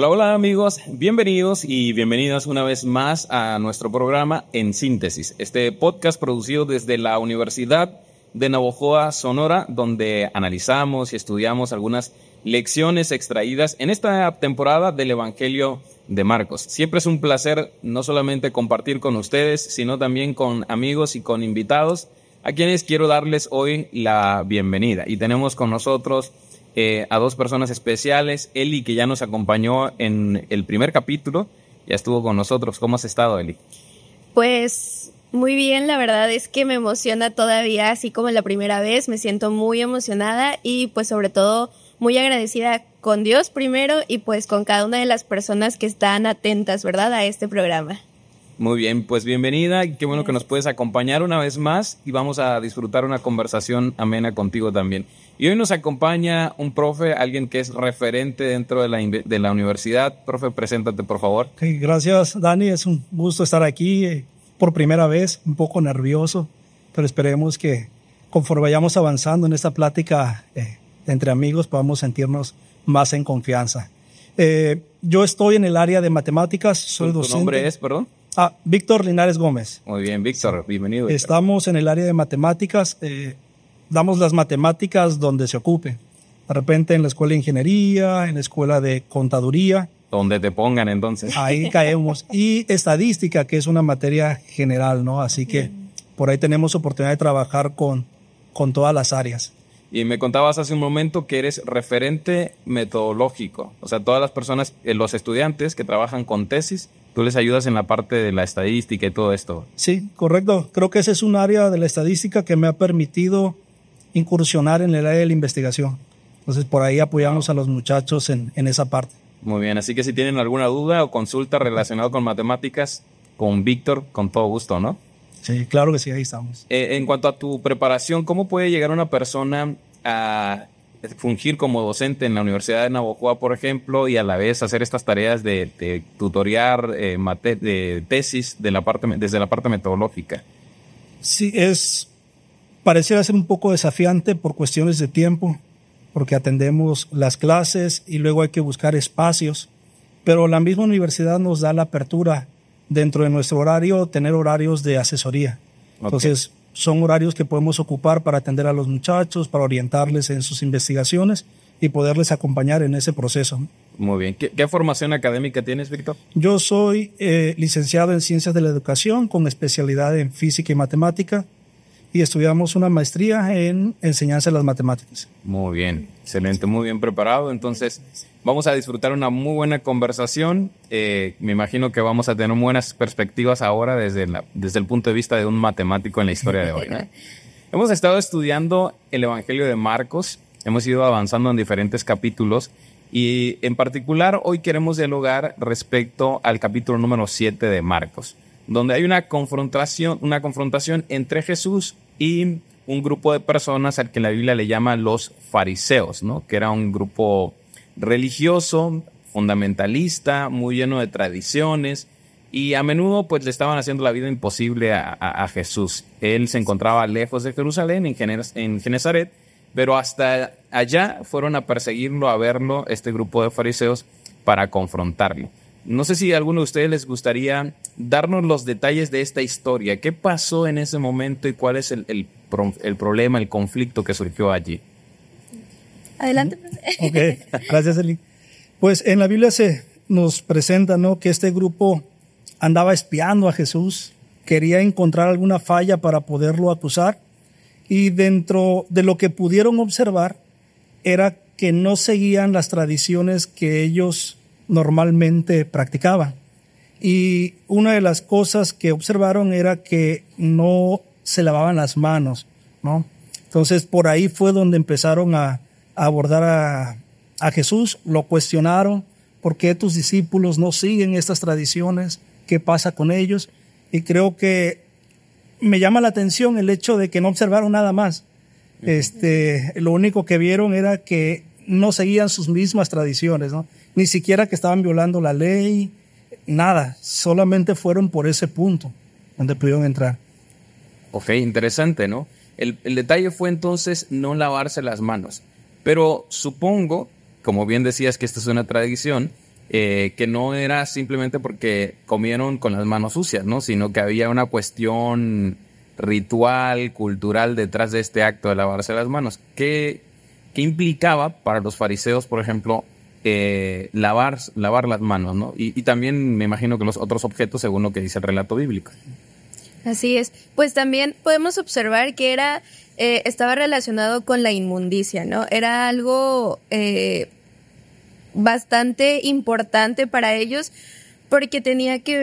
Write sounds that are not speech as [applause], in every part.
Hola, hola amigos, bienvenidos y bienvenidas una vez más a nuestro programa En Síntesis, este podcast producido desde la Universidad de Navojoa, Sonora, donde analizamos y estudiamos algunas lecciones extraídas en esta temporada del Evangelio de Marcos. Siempre es un placer no solamente compartir con ustedes, sino también con amigos y con invitados a quienes quiero darles hoy la bienvenida. Y tenemos con nosotros eh, a dos personas especiales. Eli, que ya nos acompañó en el primer capítulo, ya estuvo con nosotros. ¿Cómo has estado, Eli? Pues muy bien, la verdad es que me emociona todavía, así como la primera vez, me siento muy emocionada y pues sobre todo muy agradecida con Dios primero y pues con cada una de las personas que están atentas, ¿verdad?, a este programa. Muy bien, pues bienvenida qué bueno que nos puedes acompañar una vez más y vamos a disfrutar una conversación amena contigo también. Y hoy nos acompaña un profe, alguien que es referente dentro de la, de la universidad. Profe, preséntate por favor. gracias Dani, es un gusto estar aquí eh, por primera vez, un poco nervioso, pero esperemos que conforme vayamos avanzando en esta plática eh, entre amigos podamos sentirnos más en confianza. Eh, yo estoy en el área de matemáticas, soy docente. ¿Tu nombre es, perdón? Ah, Víctor Linares Gómez. Muy bien, Víctor, bienvenido. Estamos en el área de matemáticas. Eh, damos las matemáticas donde se ocupe. De repente en la escuela de ingeniería, en la escuela de contaduría. Donde te pongan entonces. Ahí caemos. Y estadística, que es una materia general, ¿no? Así que por ahí tenemos oportunidad de trabajar con, con todas las áreas. Y me contabas hace un momento que eres referente metodológico. O sea, todas las personas, eh, los estudiantes que trabajan con tesis, tú les ayudas en la parte de la estadística y todo esto. Sí, correcto. Creo que ese es un área de la estadística que me ha permitido incursionar en el área de la investigación. Entonces, por ahí apoyamos a los muchachos en, esa parte. Muy bien, así que si tienen alguna duda o consulta relacionada con matemáticas, con Víctor, con todo gusto, ¿no? Sí, claro que sí, ahí estamos. Eh, en cuanto a tu preparación, ¿cómo puede llegar una persona a fungir como docente en la Universidad de Navojoa, por ejemplo, y a la vez hacer estas tareas de, de eh, de tesis de la desde la parte metodológica. Sí, es, pareciera ser un poco desafiante por cuestiones de tiempo, porque atendemos las clases y luego hay que buscar espacios, pero la misma universidad nos da la apertura dentro de nuestro horario, tener horarios de asesoría. Entonces, son horarios que podemos ocupar para atender a los muchachos, para orientarles en sus investigaciones y poderles acompañar en ese proceso. Muy bien. ¿Qué, formación académica tienes, Víctor? Yo soy eh, licenciado en Ciencias de la Educación con especialidad en Física y Matemática y estudiamos una maestría en enseñanza de las matemáticas. Muy bien, excelente, muy bien preparado. Entonces, vamos a disfrutar una muy buena conversación. Eh, me imagino que vamos a tener buenas perspectivas ahora desde, la, desde el punto de vista de un matemático en la historia de hoy. [laughs] Hemos estado estudiando el Evangelio de Marcos, hemos ido avanzando en diferentes capítulos y en particular hoy queremos dialogar respecto al capítulo número 7 de Marcos, donde hay una confrontación, una confrontación entre Jesús y un grupo de personas al que la Biblia le llama los fariseos, que era un grupo religioso, fundamentalista, muy lleno de tradiciones y a menudo pues le estaban haciendo la vida imposible a, Jesús. Él se encontraba lejos de Jerusalén, en, en Genezaret, pero hasta allá fueron a perseguirlo, a verlo, este grupo de fariseos, para confrontarlo. No sé si a alguno de ustedes les gustaría darnos los detalles de esta historia. ¿Qué pasó en ese momento y cuál es el, problema, el conflicto que surgió allí? Adelante. Ok, gracias Eli. Pues en la Biblia se nos presenta ¿no? que este grupo andaba espiando a Jesús, quería encontrar alguna falla para poderlo acusar y dentro de lo que pudieron observar era que no seguían las tradiciones que ellos normalmente practicaba. Y una de las cosas que observaron era que no se lavaban las manos, ¿no? Entonces por ahí fue donde empezaron a, abordar a, Jesús, lo cuestionaron, ¿por qué tus discípulos no siguen estas tradiciones? ¿Qué pasa con ellos? Y creo que me llama la atención el hecho de que no observaron nada más. Este, lo único que vieron era que no seguían sus mismas tradiciones, ¿no? ni siquiera que estaban violando la ley, nada, solamente fueron por ese punto donde pudieron entrar. Ok, interesante, ¿no? El, detalle fue entonces no lavarse las manos, pero supongo, como bien decías que esta es una tradición, eh, que no era simplemente porque comieron con las manos sucias, ¿no? Sino que había una cuestión ritual, cultural detrás de este acto de lavarse las manos. qué implicaba para los fariseos, por ejemplo, eh, lavar, lavar las manos, ¿no? Y, también me imagino que los otros objetos, según lo que dice el relato bíblico. Así es. Pues también podemos observar que era, eh, estaba relacionado con la inmundicia, ¿no? Era algo eh, bastante importante para ellos porque tenía que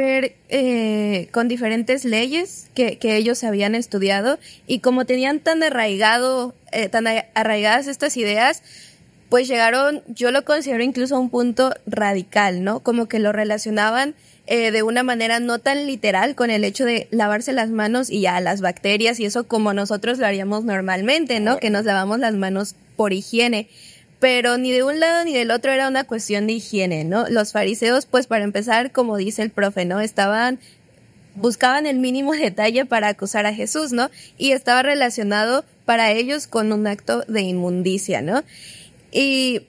ver con diferentes leyes que, ellos habían estudiado y como tenían tan arraigado, tan arraigadas estas ideas, pues llegaron, yo lo considero incluso un punto radical, ¿no? Como que lo relacionaban eh, de una manera no tan literal con el hecho de lavarse las manos y a las bacterias y eso como nosotros lo haríamos normalmente, ¿no? Que nos lavamos las manos por higiene. Pero ni de un lado ni del otro era una cuestión de higiene, ¿no? Los fariseos, pues para empezar, como dice el profe, ¿no? Estaban buscaban el mínimo [laughs] detalle para acusar a Jesús, ¿no? Y estaba relacionado para ellos con un acto de inmundicia, ¿no? Y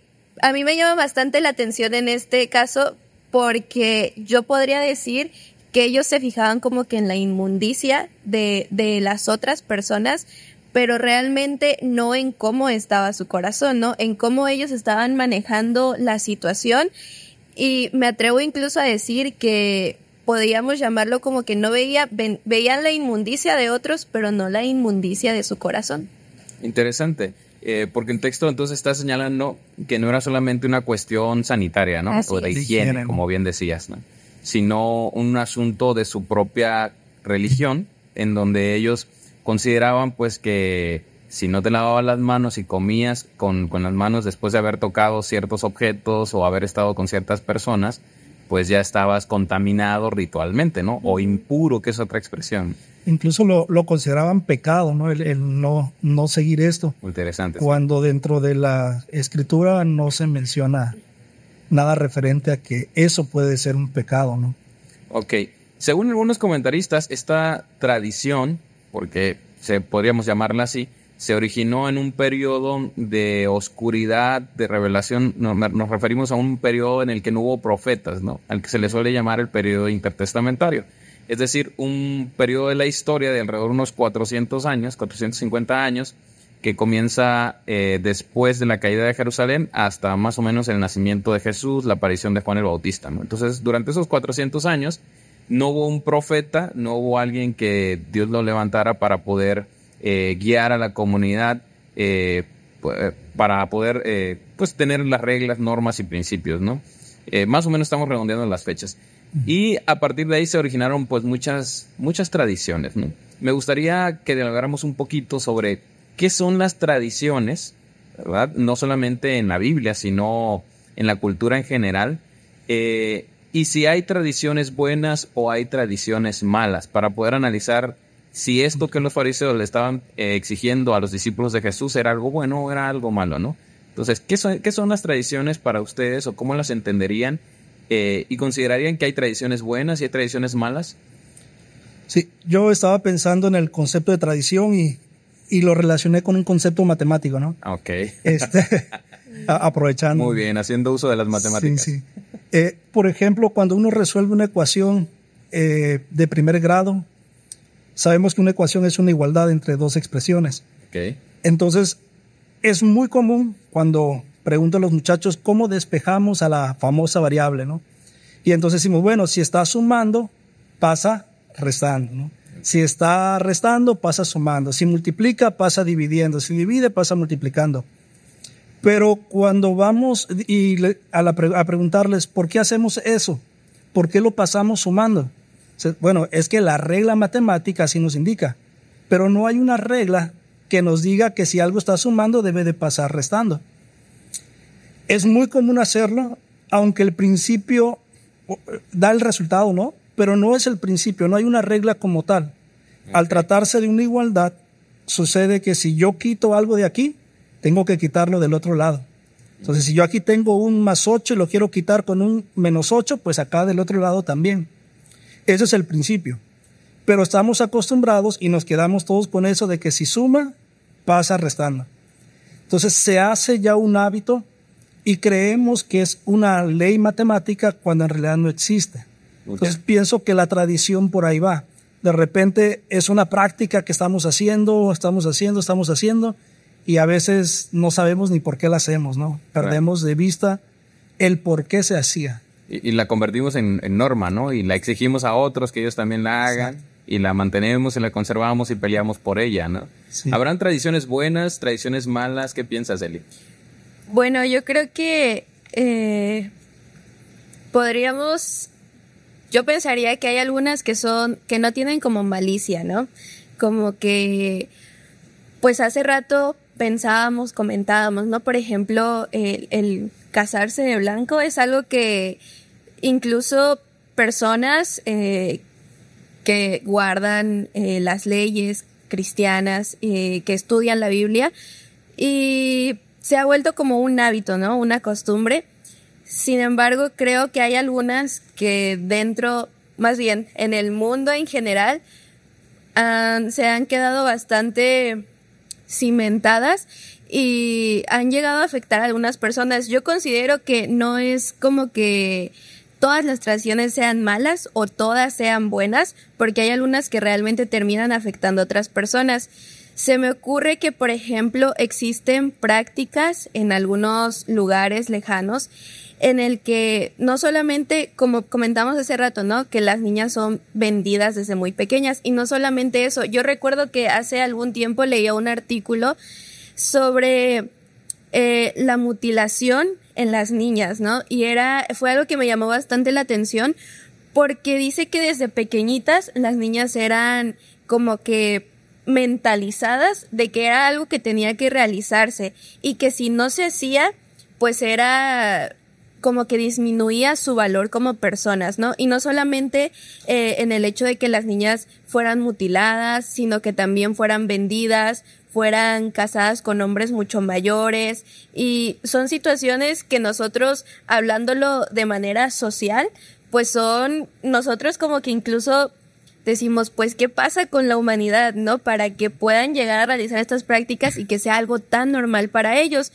a mí me llama bastante la atención en este caso porque yo podría decir que ellos se fijaban como que en la inmundicia de, de las otras personas, pero realmente no en cómo estaba su corazón, ¿no? En cómo ellos estaban manejando la situación. Y me atrevo incluso a decir que podríamos llamarlo como que no veía, veían la inmundicia de otros, pero no la inmundicia de su corazón. Interesante. Eh, porque el texto entonces está señalando que no era solamente una cuestión sanitaria, ¿no? o de higiene, como bien decías, ¿no? Sino un asunto de su propia religión, en donde ellos consideraban pues que si no te lavabas las manos y comías con, con las manos después de haber tocado ciertos objetos o haber estado con ciertas personas, pues ya estabas contaminado ritualmente, ¿no? O impuro, que es otra expresión incluso lo, consideraban pecado, ¿no? El, no, no seguir esto. Interesante. Cuando dentro de la escritura no se menciona nada referente a que eso puede ser un pecado, ¿no? Ok. Según algunos comentaristas, esta tradición, porque se, podríamos llamarla así, se originó en un periodo de oscuridad, de revelación. Nos, referimos a un periodo en el que no hubo profetas, ¿no? Al que se le suele llamar el periodo intertestamentario es decir, un periodo de la historia de alrededor de unos 400 años, 450 años, que comienza eh, después de la caída de Jerusalén hasta más o menos el nacimiento de Jesús, la aparición de Juan el Bautista. Entonces, durante esos 400 años no hubo un profeta, no hubo alguien que Dios lo levantara para poder eh, guiar a la comunidad, eh, para poder pues tener las reglas, normas y principios, ¿no? más o menos estamos redondeando las fechas. Y a partir de ahí se originaron pues, muchas, muchas tradiciones. Me gustaría que dialogáramos un poquito sobre qué son las tradiciones, No solamente en la Biblia, sino en la cultura en general. Eh, y si hay tradiciones buenas o hay tradiciones malas, para poder analizar si esto que los fariseos le estaban eh, exigiendo a los discípulos de Jesús era algo bueno o era algo malo, ¿no? Entonces, ¿qué ¿qué son las tradiciones para ustedes o cómo las entenderían? Eh, ¿Y considerarían que hay tradiciones buenas y hay tradiciones malas? Sí, yo estaba pensando en el concepto de tradición y, y lo relacioné con un concepto matemático, ¿no? Ah, ok. Este, [laughs] aprovechando. Muy bien, haciendo uso de las matemáticas. Sí, sí. Eh, por ejemplo, cuando uno resuelve una ecuación eh, de primer grado, sabemos que una ecuación es una igualdad entre dos expresiones. Okay. Entonces, es muy común cuando pregunto a los muchachos cómo despejamos a la famosa variable, ¿no? Y entonces decimos, bueno, si está sumando, pasa restando, Si está restando, pasa sumando. Si multiplica, pasa dividiendo. Si divide, pasa multiplicando. Pero cuando vamos y a, preguntarles, ¿por qué hacemos eso? ¿Por qué lo pasamos sumando? bueno, es que la regla matemática así nos indica. Pero no hay una regla que nos diga que si algo está sumando, debe de pasar restando. Es muy común hacerlo, aunque el principio eh, da el resultado, ¿no? Pero no es el principio, no hay una regla como tal. Al tratarse de una igualdad, sucede que si yo quito algo de aquí, tengo que quitarlo del otro lado. Entonces, si yo aquí tengo un más ocho y lo quiero quitar con un menos 8, pues acá del otro lado también. Ese es el principio. Pero estamos acostumbrados y nos quedamos todos con eso de que si suma, pasa restando. Entonces, se hace ya un hábito y creemos que es una ley matemática cuando en realidad no existe. Entonces pienso que la tradición por ahí va. De repente es una práctica que estamos haciendo, estamos haciendo, estamos haciendo y a veces no sabemos ni por qué la hacemos, ¿no? Perdemos de vista el por qué se hacía. Y, la convertimos en, norma, ¿no? Y la exigimos a otros que ellos también la hagan. y la mantenemos y la conservamos y peleamos por ella, ¿no? ¿Habrán tradiciones buenas, tradiciones malas? ¿Qué piensas, Eli? Bueno, yo creo que eh, podríamos, yo pensaría que hay algunas que son, que no tienen como malicia, ¿no? Como que, pues hace rato pensábamos, comentábamos, ¿no? Por ejemplo, el, casarse de blanco es algo que incluso personas eh, que guardan eh, las leyes cristianas, que estudian la Biblia y se ha vuelto como un hábito, ¿no? Una costumbre. Sin embargo, creo que hay algunas que dentro, más bien en el mundo en general, se han quedado bastante cimentadas y han llegado a afectar a algunas personas. Yo considero que no es como que todas las tradiciones sean malas o todas sean buenas, porque hay algunas que realmente terminan afectando a otras personas. Se me ocurre que, por ejemplo, existen prácticas en algunos lugares lejanos en el que no solamente, como comentamos hace rato, ¿no? Que las niñas son vendidas desde muy pequeñas. Y no solamente eso, yo recuerdo que hace algún tiempo leía un artículo sobre eh, la mutilación en las niñas, ¿no? Y era, fue algo que me llamó bastante la atención porque dice que desde pequeñitas las niñas eran como que mentalizadas de que era algo que tenía que realizarse y que si no se hacía, pues era como que disminuía su valor como personas, ¿no? Y no solamente eh, en el hecho de que las niñas fueran mutiladas, sino que también fueran vendidas, fueran casadas con hombres mucho mayores y son situaciones que nosotros, hablándolo de manera social, pues son nosotros como que incluso decimos, pues, ¿qué pasa con la humanidad, no? Para que puedan llegar a realizar estas prácticas y que sea algo tan normal para ellos.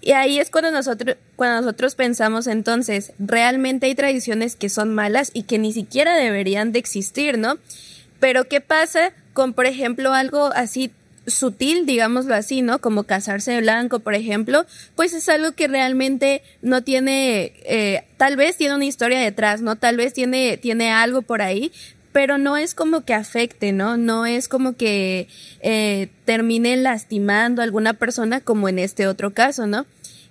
Y ahí es cuando nosotros, cuando nosotros pensamos entonces, realmente hay tradiciones que son malas y que ni siquiera deberían de existir, ¿no? Pero ¿qué pasa con, por ejemplo, algo así sutil, digámoslo así, ¿no? Como casarse de blanco, por ejemplo, pues es algo que realmente no tiene, eh, tal vez tiene una historia detrás, ¿no? Tal vez tiene, tiene algo por ahí, pero no es como que afecte, ¿no? No es como que eh, termine lastimando a alguna persona como en este otro caso, ¿no?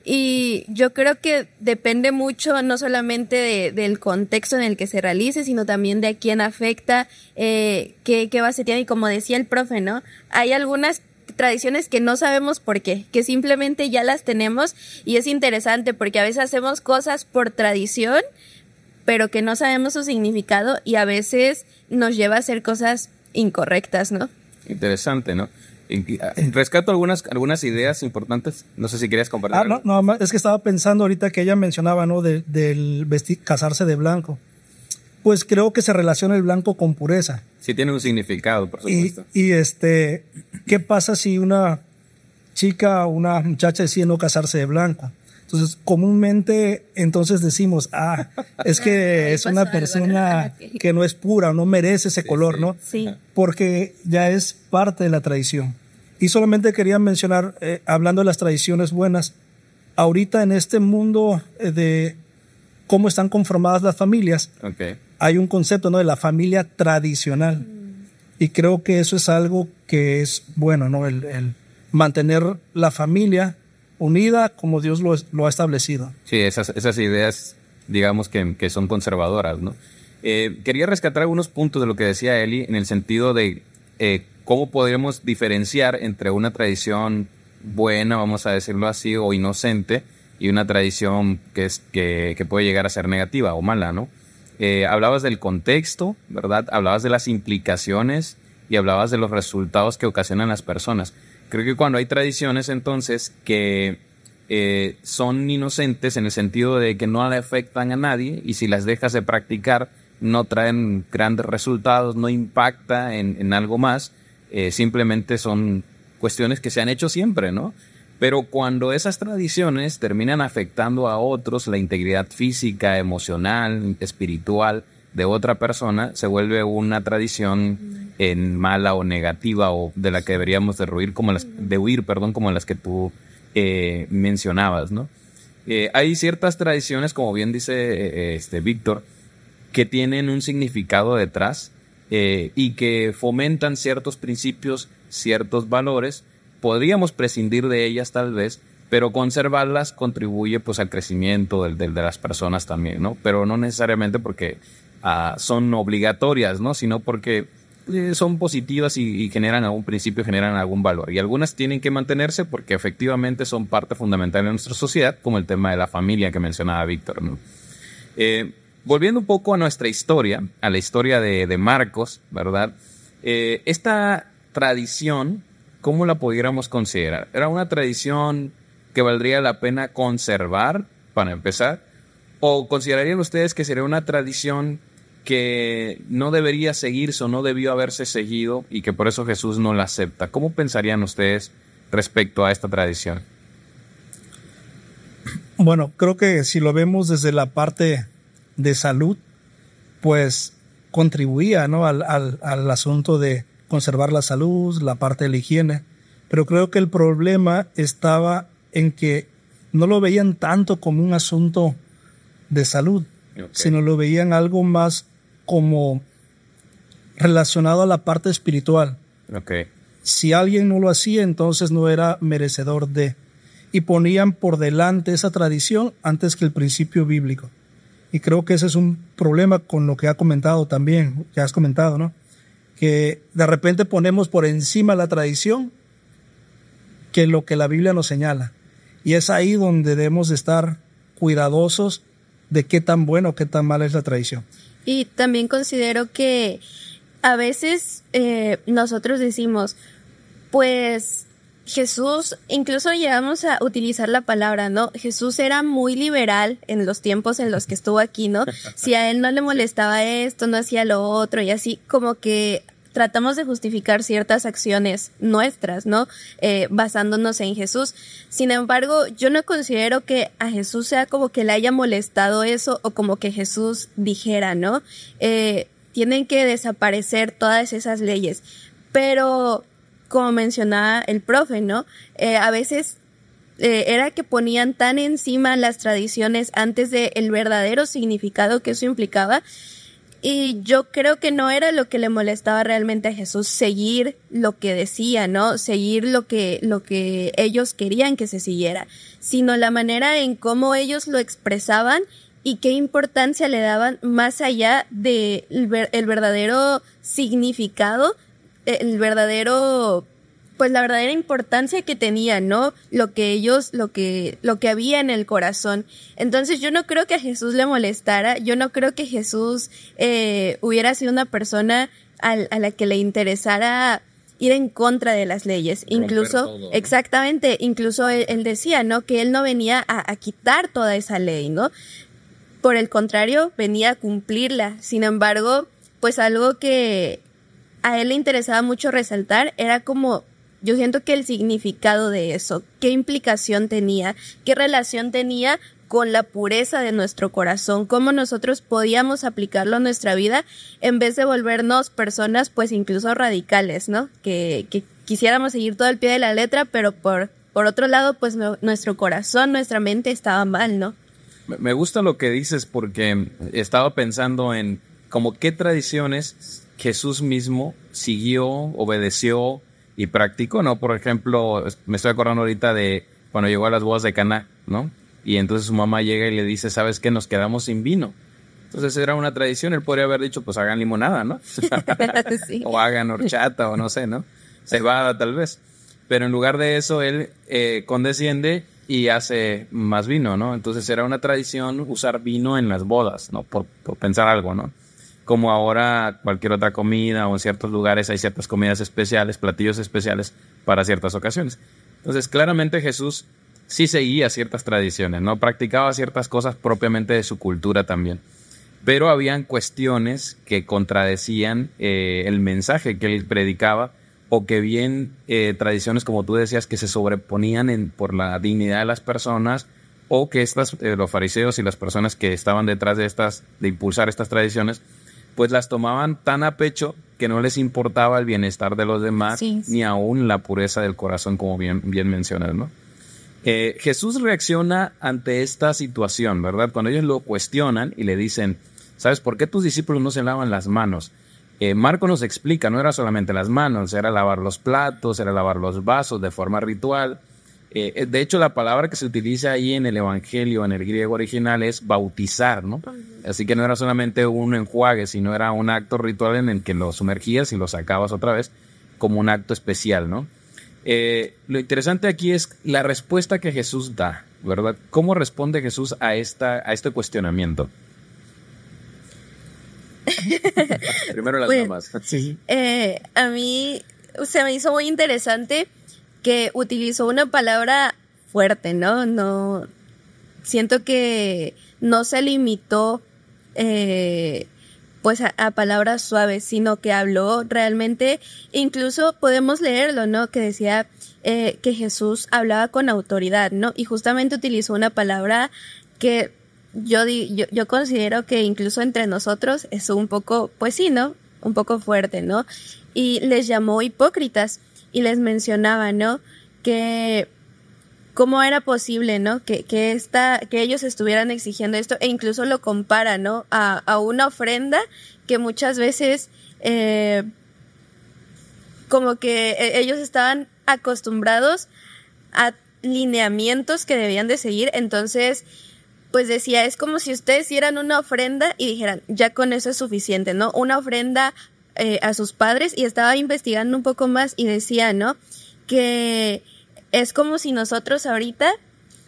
Y yo creo que depende mucho no solamente del contexto en el que se realice, sino también de a quién afecta, eh, qué, qué base tiene. Y como decía el profe, ¿no? Hay algunas tradiciones que no sabemos por qué, que simplemente ya las tenemos y es interesante porque a veces hacemos cosas por tradición pero que no sabemos su significado y a veces nos lleva a hacer cosas incorrectas, ¿no? Interesante, ¿no? Ah, rescato algunas, algunas ideas importantes. No sé si querías compartir. Ah, no, no, es que estaba pensando ahorita que ella mencionaba, ¿no? del vestir, casarse de blanco. Pues creo que se relaciona el blanco con pureza. Sí, tiene un significado, por supuesto. Y, y este, ¿qué pasa si una chica o una muchacha decide no casarse de blanco? Entonces, comúnmente entonces decimos, ah, es que [laughs] es pues una persona [laughs] que no es pura, no merece ese color, ¿no? Sí. Porque ya es parte de la tradición. Y solamente quería mencionar, eh, hablando de las tradiciones buenas, ahorita en este mundo eh, de cómo están conformadas las familias, hay un concepto ¿no? de la familia tradicional. Mm. Y creo que eso es algo que es bueno, ¿no? El, el mantener la familia unida como Dios lo, ha establecido. Sí, esas, ideas, digamos que, son conservadoras, ¿no? Eh, quería rescatar algunos puntos de lo que decía Eli en el sentido de eh, cómo podríamos diferenciar entre una tradición buena, vamos a decirlo así, o inocente, y una tradición que, puede llegar a ser negativa o mala, ¿no? Eh, hablabas del contexto, ¿verdad? Hablabas de las implicaciones y hablabas de los resultados que ocasionan las personas. Creo que cuando hay tradiciones entonces que eh, son inocentes en el sentido de que no le afectan a nadie y si las dejas de practicar no traen grandes resultados, no impacta en, algo más, eh, simplemente son cuestiones que se han hecho siempre, ¿no? Pero cuando esas tradiciones terminan afectando a otros, la integridad física, emocional, espiritual de otra persona, se vuelve una tradición en mala o negativa o de la que deberíamos de huir, como las, de huir, perdón, como las que tú eh, mencionabas, ¿no? Eh, hay ciertas tradiciones, como bien dice eh, este Víctor, que tienen un significado detrás y que fomentan ciertos principios, ciertos valores. Podríamos prescindir de ellas tal vez, pero conservarlas contribuye pues al crecimiento del, de las personas también, ¿no? Pero no necesariamente porque ah, son obligatorias, ¿no? Sino porque eh, son positivas y, generan algún principio, generan algún valor. Y algunas tienen que mantenerse porque efectivamente son parte fundamental de nuestra sociedad, como el tema de la familia que mencionaba Víctor. Eh, volviendo un poco a nuestra historia, a la historia de, Marcos, ¿verdad? Eh, esta tradición, ¿cómo la pudiéramos considerar? ¿Era una tradición que valdría la pena conservar, para empezar? ¿O considerarían ustedes que sería una tradición que no debería seguirse o no debió haberse seguido y que por eso Jesús no la acepta. ¿Cómo pensarían ustedes respecto a esta tradición? Bueno, creo que si lo vemos desde la parte de salud, pues contribuía ¿no? al, asunto de conservar la salud, la parte de la higiene. Pero creo que el problema estaba en que no lo veían tanto como un asunto de salud, sino lo veían algo más como relacionado a la parte espiritual. Si alguien no lo hacía, entonces no era merecedor de. Y ponían por delante esa tradición antes que el principio bíblico. Y creo que ese es un problema con lo que ha comentado también, Ya has comentado, ¿no? Que de repente ponemos por encima la tradición que lo que la Biblia nos señala. Y es ahí donde debemos estar cuidadosos de qué tan bueno o qué tan mala es la tradición. Y también considero que a veces eh, nosotros decimos, pues Jesús, incluso llegamos a utilizar la palabra, ¿no? Jesús era muy liberal en los tiempos en los que estuvo aquí, ¿no? [laughs] Si a él no le molestaba esto, no hacía lo otro y así, como que tratamos de justificar ciertas acciones nuestras, ¿no? Eh, basándonos en Jesús. Sin embargo, yo no considero que a Jesús sea como que le haya molestado eso o como que Jesús dijera, ¿no? Eh, tienen que desaparecer todas esas leyes. Pero, como mencionaba el profe, ¿no? Eh, a veces era que ponían tan encima las tradiciones antes del verdadero significado que eso implicaba, y yo creo que no era lo que le molestaba realmente a Jesús seguir lo que decía, ¿no? Seguir lo que, lo que ellos querían que se siguiera, sino la manera en cómo ellos lo expresaban y qué importancia le daban más allá del el verdadero significado, el verdadero pues la verdadera importancia que tenía, ¿no? Lo que ellos, lo que, lo que había en el corazón. Entonces yo no creo que a Jesús le molestara, yo no creo que Jesús eh, hubiera sido una persona a la que le interesara ir en contra de las leyes. incluso, exactamente, incluso él, decía, ¿no? Que él no venía a, a quitar toda esa ley, ¿no? Por el contrario, venía a cumplirla. Sin embargo, pues algo que a él le interesaba mucho resaltar era como yo siento que el significado de eso, qué implicación tenía, qué relación tenía con la pureza de nuestro corazón, cómo nosotros podíamos aplicarlo a nuestra vida en vez de volvernos personas pues incluso radicales, ¿no? Que, quisiéramos seguir todo el pie de la letra, pero por, por otro lado pues nuestro corazón, nuestra mente estaba mal, ¿no? Me gusta lo que dices porque estaba pensando en como qué tradiciones Jesús mismo siguió, obedeció, y práctico, ¿no? Por ejemplo, me estoy acordando ahorita de cuando llegó a las bodas de Caná, ¿no? Y entonces su mamá llega y le dice, ¿sabes qué? Nos quedamos sin vino. Entonces era una tradición, él podría haber dicho, pues hagan limonada, ¿no? [laughs] [laughs] sí. O hagan horchata o no sé, ¿no? Cebada tal vez. Pero en lugar de eso, él eh, condesciende y hace más vino, ¿no? Entonces era una tradición usar vino en las bodas, ¿no? por pensar algo, ¿no? como ahora cualquier otra comida o en ciertos lugares hay ciertas comidas especiales, platillos especiales para ciertas ocasiones. Entonces, claramente Jesús sí seguía ciertas tradiciones, ¿no? Practicaba ciertas cosas propiamente de su cultura también. Pero habían cuestiones que contradecían eh, el mensaje que él predicaba o que bien eh, tradiciones, como tú decías, que se sobreponían por la dignidad de las personas o que estas, eh, los fariseos y las personas que estaban detrás de estas, de impulsar estas tradiciones, pues las tomaban tan a pecho que no les importaba el bienestar de los demás ni aún la pureza del corazón, como bien, mencionas, ¿no? Eh, Jesús reacciona ante esta situación, ¿verdad? Cuando ellos lo cuestionan y le dicen, ¿sabes por qué tus discípulos no se lavan las manos? Eh, Marco nos explica, no era solamente las manos, era lavar los platos, era lavar los vasos de forma ritual, eh, eh, de hecho, la palabra que se utiliza ahí en el Evangelio, en el griego original, es bautizar, ¿no? Así que no era solamente un enjuague, sino era un acto ritual en el que lo sumergías y lo sacabas otra vez como un acto especial, ¿no? Eh, lo interesante aquí es la respuesta que Jesús da, ¿verdad? ¿Cómo responde Jesús a, esta, a este cuestionamiento? [laughs] Primero las bueno, a mí se me hizo muy interesante que utilizó una palabra fuerte, ¿no? No siento que no se limitó eh, pues a, palabras suaves, sino que habló realmente, incluso podemos leerlo, ¿no? Que decía eh, que Jesús hablaba con autoridad, ¿no? Y justamente utilizó una palabra que yo, yo considero que incluso entre nosotros es un poco, pues sí, ¿no? Un poco fuerte, ¿no? Y les llamó hipócritas y les mencionaba, ¿no? Que cómo era posible, ¿no? Que, esta, que ellos estuvieran exigiendo esto e incluso lo compara, ¿no? A, una ofrenda que muchas veces eh, como que e, ellos estaban acostumbrados a lineamientos que debían de seguir, entonces pues decía, es como si ustedes hicieran una ofrenda y dijeran, ya con eso es suficiente, ¿no? Una ofrenda eh, a sus padres y estaba investigando un poco más y decía, ¿no? Que es como si nosotros ahorita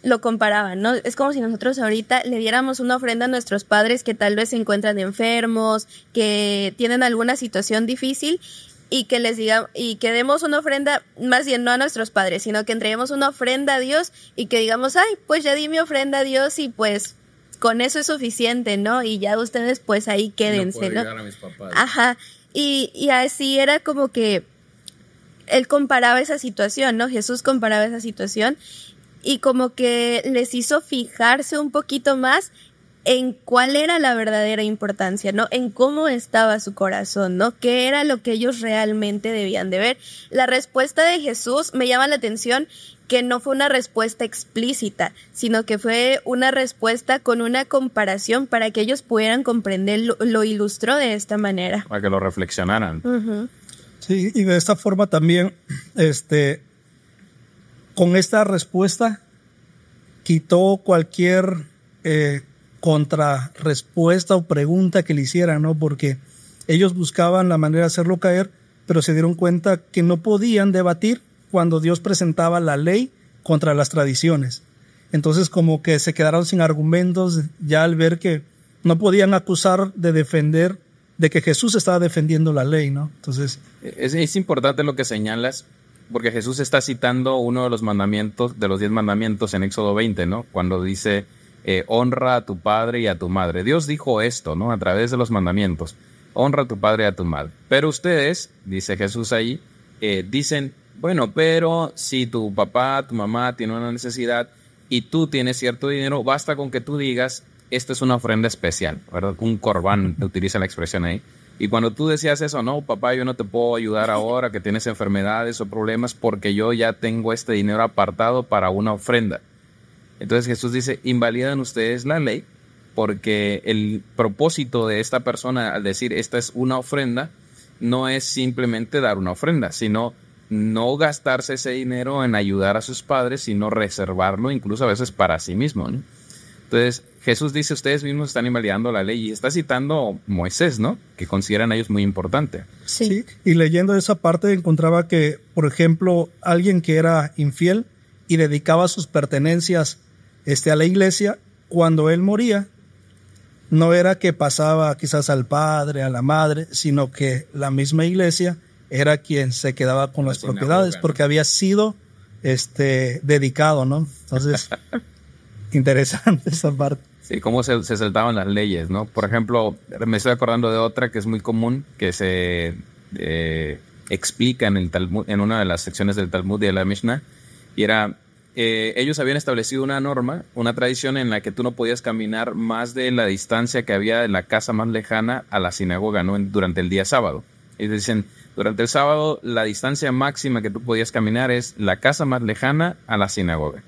lo comparaban, ¿no? Es como si nosotros ahorita le diéramos una ofrenda a nuestros padres que tal vez se encuentran enfermos, que tienen alguna situación difícil y que les diga y que demos una ofrenda más bien no a nuestros padres, sino que entreguemos una ofrenda a Dios y que digamos, "Ay, pues ya di mi ofrenda a Dios y pues con eso es suficiente, ¿no? Y ya ustedes pues ahí quédense, ¿no? Ajá. Y, así era como que él comparaba esa situación, ¿no? Jesús comparaba esa situación y como que les hizo fijarse un poquito más en cuál era la verdadera importancia, ¿no? En cómo estaba su corazón, ¿no? ¿Qué era lo que ellos realmente debían de ver? La respuesta de Jesús me llama la atención que no fue una respuesta explícita, sino que fue una respuesta con una comparación para que ellos pudieran comprender, lo, ilustró de esta manera. Para que lo reflexionaran. Sí, y de esta forma también, este, con esta respuesta, quitó cualquier eh, contra respuesta o pregunta que le hicieran, ¿no? Porque ellos buscaban la manera de hacerlo caer, pero se dieron cuenta que no podían debatir cuando Dios presentaba la ley contra las tradiciones. Entonces como que se quedaron sin argumentos ya al ver que no podían acusar de defender, de que Jesús estaba defendiendo la ley, ¿no? Entonces... Es, es importante lo que señalas, porque Jesús está citando uno de los mandamientos, de los diez mandamientos en Éxodo 20, ¿no? Cuando dice, eh, honra a tu padre y a tu madre. Dios dijo esto, ¿no? A través de los mandamientos. Honra a tu padre y a tu madre. Pero ustedes, dice Jesús ahí, eh, dicen, bueno, pero si tu papá, tu mamá tiene una necesidad y tú tienes cierto dinero, basta con que tú digas, esta es una ofrenda especial, ¿verdad? Un corbán, [laughs] utiliza la expresión ahí. Y cuando tú decías eso, no, papá, yo no te puedo ayudar ahora que tienes enfermedades o problemas porque yo ya tengo este dinero apartado para una ofrenda. Entonces Jesús dice, invalidan ustedes la ley porque el propósito de esta persona al decir esta es una ofrenda, no es simplemente dar una ofrenda, sino no gastarse ese dinero en ayudar a sus padres, sino reservarlo incluso a veces para sí mismo. Entonces Jesús dice, ustedes mismos están invalidando la ley y está citando Moisés, ¿no? Que consideran ellos muy importante. sí. Y leyendo esa parte encontraba que, por ejemplo, alguien que era infiel y dedicaba sus pertenencias este, a la iglesia, cuando él moría, no era que pasaba quizás al padre, a la madre, sino que la misma iglesia era quien se quedaba con las propiedades porque había sido este dedicado, ¿no? Entonces, [laughs] interesante esa parte. Sí, cómo se, se, saltaban las leyes, ¿no? Por ejemplo, me estoy acordando de otra que es muy común, que se eh, explica en, el en una de las secciones del Talmud y de la Mishnah, y era eh, ellos habían establecido una norma, una tradición en la que tú no podías caminar más de la distancia que había de la casa más lejana a la sinagoga ¿no? durante el día sábado. Y dicen, durante el sábado la distancia máxima que tú podías caminar es la casa más lejana a la sinagoga.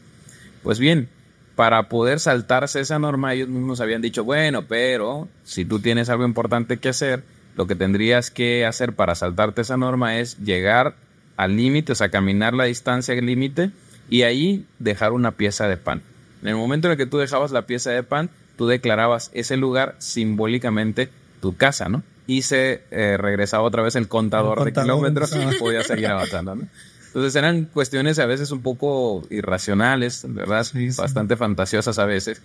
Pues bien, para poder saltarse esa norma, ellos mismos habían dicho, bueno, pero si tú tienes algo importante que hacer, lo que tendrías que hacer para saltarte esa norma es llegar al límite, o sea, caminar la distancia al límite y ahí dejar una pieza de pan. En el momento en el que tú dejabas la pieza de pan, tú declarabas ese lugar simbólicamente tu casa, ¿no? Y se eh, regresaba otra vez el contador, de kilómetros y podía seguir avanzando, ¿no? Entonces eran cuestiones a veces un poco irracionales, ¿verdad? Bastante fantasiosas a veces,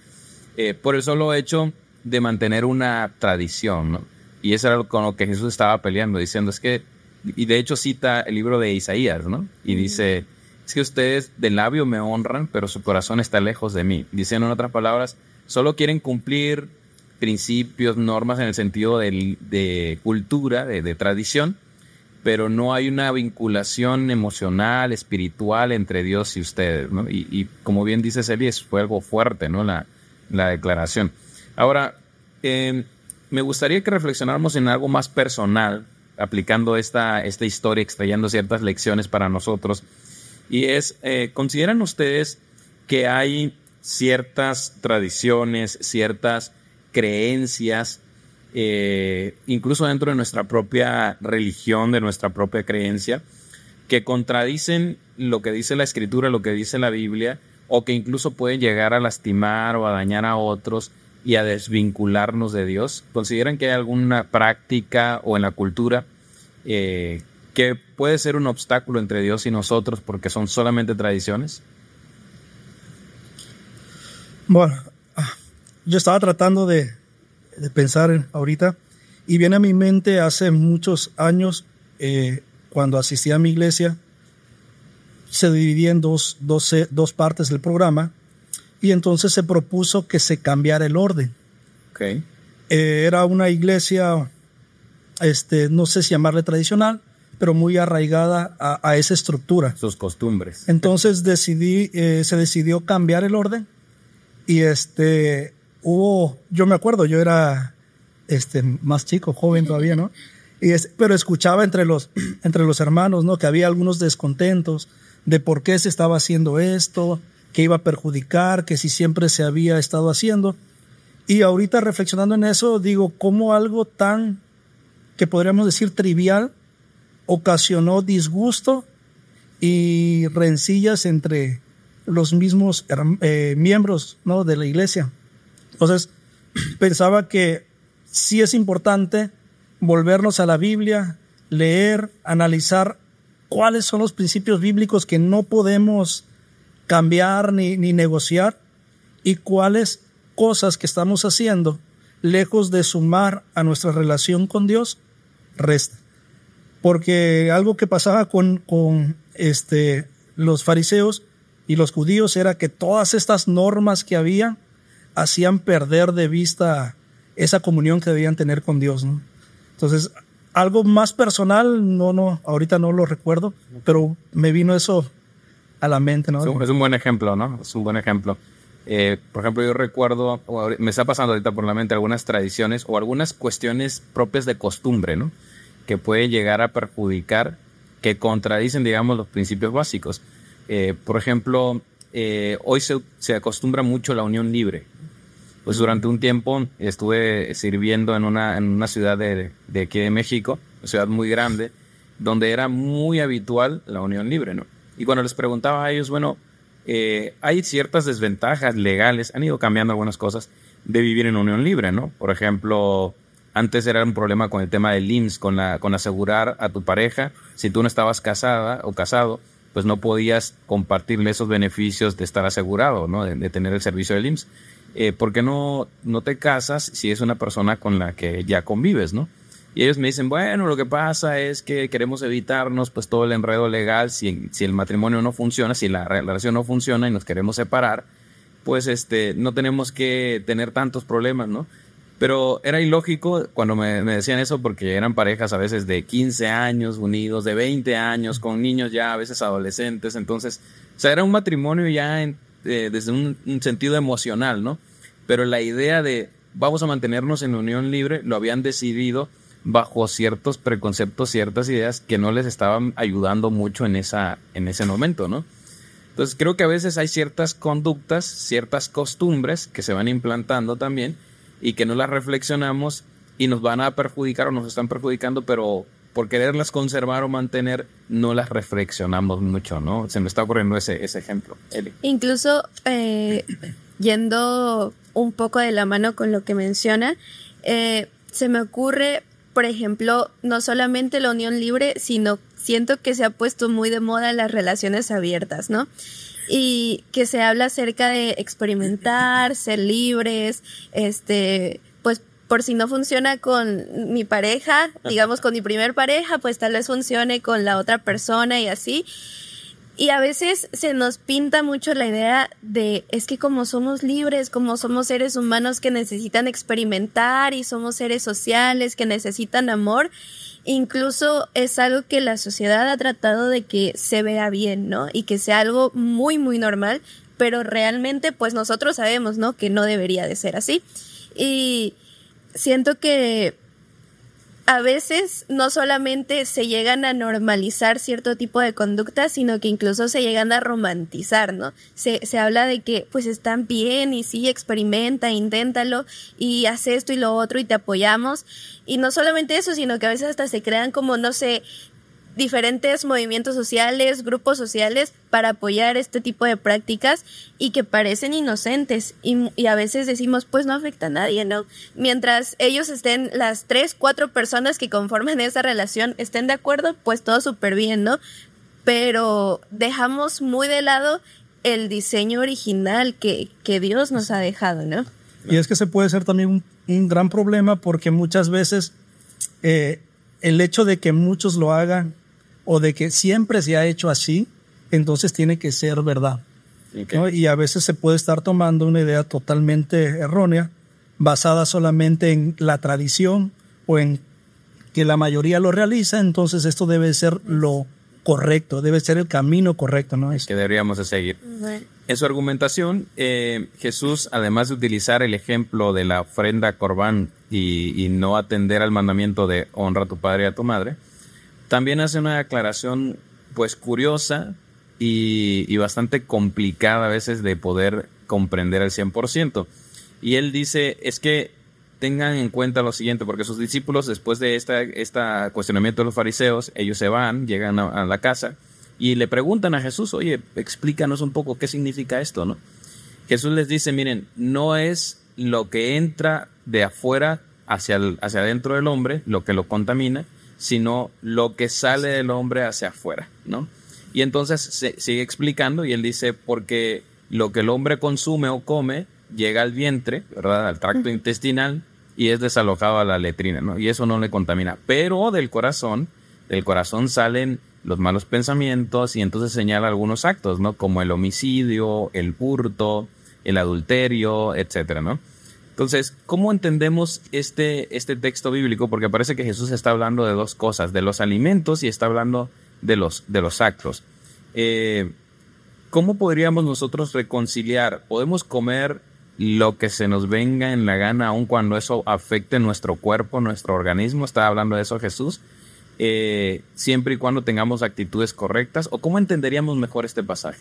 eh, por el solo hecho de mantener una tradición, ¿no? Y eso era con lo que Jesús estaba peleando, diciendo es que, y de hecho cita el libro de Isaías, ¿no? Y dice, es que ustedes del labio me honran, pero su corazón está lejos de mí. Diciendo en otras palabras, solo quieren cumplir principios, normas en el sentido de, cultura, de, tradición, pero no hay una vinculación emocional, espiritual entre Dios y ustedes. Y, como bien dice Celis, fue algo fuerte ¿no? la, declaración. Ahora, em, me gustaría que reflexionáramos en algo más personal, aplicando esta, esta historia, extrayendo ciertas lecciones para nosotros y es, eh, ¿consideran ustedes que hay ciertas tradiciones, ciertas creencias, eh, incluso dentro de nuestra propia religión, de nuestra propia creencia, que contradicen lo que dice la escritura, lo que dice la Biblia, o que incluso pueden llegar a lastimar o a dañar a otros y a desvincularnos de Dios? ¿Consideran que hay alguna práctica o en la cultura eh, que puede ser un obstáculo entre Dios y nosotros porque son solamente tradiciones? Bueno, ah, yo estaba tratando de, de pensar ahorita y viene a mi mente hace muchos años eh, cuando asistí a mi iglesia, se dividía en dos, dos, eh, dos, partes del programa y entonces se propuso que se cambiara el orden. Okay. Eh, era una iglesia, este, no sé si llamarle tradicional, pero muy arraigada a, esa estructura. Sus costumbres. Entonces decidí, eh, se decidió cambiar el orden y este, hubo, yo me acuerdo, yo era este, más chico, joven todavía, ¿no? Y pero escuchaba entre los, [clears throat] entre los hermanos, ¿no? Que había algunos descontentos de por qué se estaba haciendo esto, que iba a perjudicar, que si siempre se había estado haciendo. Y ahorita reflexionando en eso, digo, ¿cómo algo tan, que podríamos decir trivial, ocasionó disgusto y rencillas entre los mismos eh, miembros ¿no? de la iglesia. Entonces, [clears throat] pensaba que sí es importante volvernos a la Biblia, leer, analizar cuáles son los principios bíblicos que no podemos cambiar ni, ni negociar y cuáles cosas que estamos haciendo, lejos de sumar a nuestra relación con Dios, resta. Porque algo que pasaba con, este, los fariseos y los judíos era que todas estas normas que había hacían perder de vista esa comunión que debían tener con Dios. ¿no? Entonces, algo más personal, no, no, ahorita no lo recuerdo, pero me vino eso a la mente. ¿no? Es un buen ejemplo, ¿no? Es un buen ejemplo. Eh, por ejemplo, yo recuerdo, me está pasando ahorita por la mente algunas tradiciones o algunas cuestiones propias de costumbre, ¿no? que puede llegar a perjudicar, que contradicen, digamos, los principios básicos. Eh, por ejemplo, eh, hoy se, acostumbra mucho la unión libre. Pues durante un tiempo estuve sirviendo en una, en una ciudad de, de aquí de México, una ciudad muy grande, donde era muy habitual la unión libre, ¿no? Y cuando les preguntaba a ellos, bueno, eh, hay ciertas desventajas legales, han ido cambiando algunas cosas de vivir en unión libre, ¿no? Por ejemplo, antes era un problema con el tema del IMSS, con, la, con asegurar a tu pareja. Si tú no estabas casada o casado, pues no podías compartirle esos beneficios de estar asegurado, ¿no? de, tener el servicio del IMSS. Eh, ¿Por qué no, no te casas si es una persona con la que ya convives, no? Y ellos me dicen, bueno, lo que pasa es que queremos evitarnos pues todo el enredo legal, si, el matrimonio no funciona, si la, relación no funciona y nos queremos separar, pues este, no tenemos que tener tantos problemas, ¿no? Pero era ilógico cuando me, decían eso porque eran parejas a veces de 15 años unidos, de 20 años, con niños ya a veces adolescentes. Entonces, o sea, era un matrimonio ya eh, desde un, sentido emocional, ¿no? Pero la idea de vamos a mantenernos en unión libre lo habían decidido bajo ciertos preconceptos, ciertas ideas que no les estaban ayudando mucho en, esa, en ese momento, ¿no? Entonces creo que a veces hay ciertas conductas, ciertas costumbres que se van implantando también y que no las reflexionamos y nos van a perjudicar o nos están perjudicando, pero por quererlas conservar o mantener, no las reflexionamos mucho, ¿no? Se me está ocurriendo ese, ese ejemplo. Eli. Incluso eh, yendo un poco de la mano con lo que menciona, eh, se me ocurre, por ejemplo, no solamente la unión libre, sino siento que se ha puesto muy de moda las relaciones abiertas, ¿no? y que se habla acerca de experimentar, ser libres, este, pues por si no funciona con mi pareja, digamos con mi primer pareja, pues tal vez funcione con la otra persona y así. Y a veces se nos pinta mucho la idea de, es que como somos libres, como somos seres humanos que necesitan experimentar y somos seres sociales que necesitan amor, incluso es algo que la sociedad ha tratado de que se vea bien, ¿no? Y que sea algo muy, muy normal, pero realmente pues nosotros sabemos, ¿no? Que no debería de ser así. Y siento que a veces no solamente se llegan a normalizar cierto tipo de conductas, sino que incluso se llegan a romantizar, ¿no? Se, se habla de que pues están bien y sí, experimenta, inténtalo y haz esto y lo otro y te apoyamos. Y no solamente eso, sino que a veces hasta se crean como, no sé, diferentes movimientos sociales, grupos sociales para apoyar este tipo de prácticas y que parecen inocentes y, a veces decimos pues no afecta a nadie, ¿no? Mientras ellos estén, las tres, cuatro personas que conforman esa relación estén de acuerdo, pues todo súper bien, ¿no? Pero dejamos muy de lado el diseño original que, que Dios nos ha dejado, ¿no? Y es que se puede ser también un, gran problema porque muchas veces eh, el hecho de que muchos lo hagan o de que siempre se ha hecho así, entonces tiene que ser verdad. Y a veces se puede estar tomando una idea totalmente errónea, basada solamente en la tradición o en que la mayoría lo realiza, entonces esto debe ser lo correcto, debe ser el camino correcto, ¿no? Es que deberíamos seguir. En su argumentación, eh, Jesús, además de utilizar el ejemplo de la ofrenda corbán y, y no atender al mandamiento de honra a tu padre y a tu madre, también hace una aclaración pues curiosa y, bastante complicada a veces de poder comprender al 100%. Y él dice, es que tengan en cuenta lo siguiente, porque sus discípulos, después de este esta cuestionamiento de los fariseos, ellos se van, llegan a, la casa y le preguntan a Jesús, oye, explícanos un poco qué significa esto, ¿no? Jesús les dice, miren, no es lo que entra de afuera hacia, hacia adentro del hombre lo que lo contamina, sino lo que sale del hombre hacia afuera, ¿no? Y entonces se sigue explicando y él dice, porque lo que el hombre consume o come llega al vientre, ¿verdad? Al tracto intestinal y es desalojado a la letrina, ¿no? Y eso no le contamina. Pero del corazón, del corazón salen los malos pensamientos y entonces señala algunos actos, ¿no? Como el homicidio, el hurto, el adulterio, etcétera, ¿no? Entonces, ¿cómo entendemos este, este texto bíblico? Porque parece que Jesús está hablando de dos cosas, de los alimentos y está hablando de los, de los actos. Eh, ¿Cómo podríamos nosotros reconciliar? ¿Podemos comer lo que se nos venga en la gana, aun cuando eso afecte nuestro cuerpo, nuestro organismo? Está hablando de eso Jesús. Eh, siempre y cuando tengamos actitudes correctas? ¿O cómo entenderíamos mejor este pasaje?